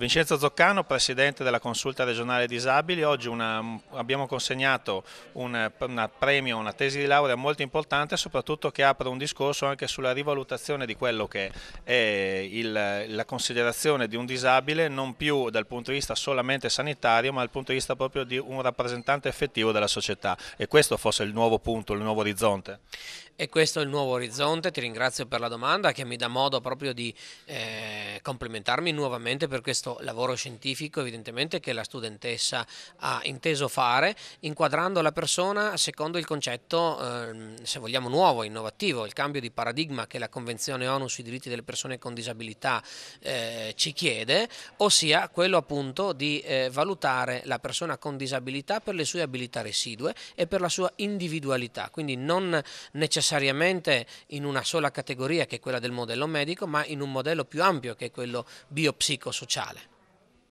Vincenzo Zoccano, presidente della consulta regionale disabili, oggi una, abbiamo consegnato un una premio, una tesi di laurea molto importante, soprattutto che apre un discorso anche sulla rivalutazione di quello che è il, la considerazione di un disabile, non più dal punto di vista solamente sanitario, ma dal punto di vista proprio di un rappresentante effettivo della società e questo fosse il nuovo punto, il nuovo orizzonte. E questo è il nuovo orizzonte, ti ringrazio per la domanda che mi dà modo proprio di... Eh complimentarmi nuovamente per questo lavoro scientifico evidentemente che la studentessa ha inteso fare inquadrando la persona secondo il concetto eh, se vogliamo nuovo, innovativo, il cambio di paradigma che la Convenzione ONU sui diritti delle persone con disabilità eh, ci chiede, ossia quello appunto di eh, valutare la persona con disabilità per le sue abilità residue e per la sua individualità, quindi non necessariamente in una sola categoria che è quella del modello medico, ma in un modello più ampio che è quello biopsicosociale.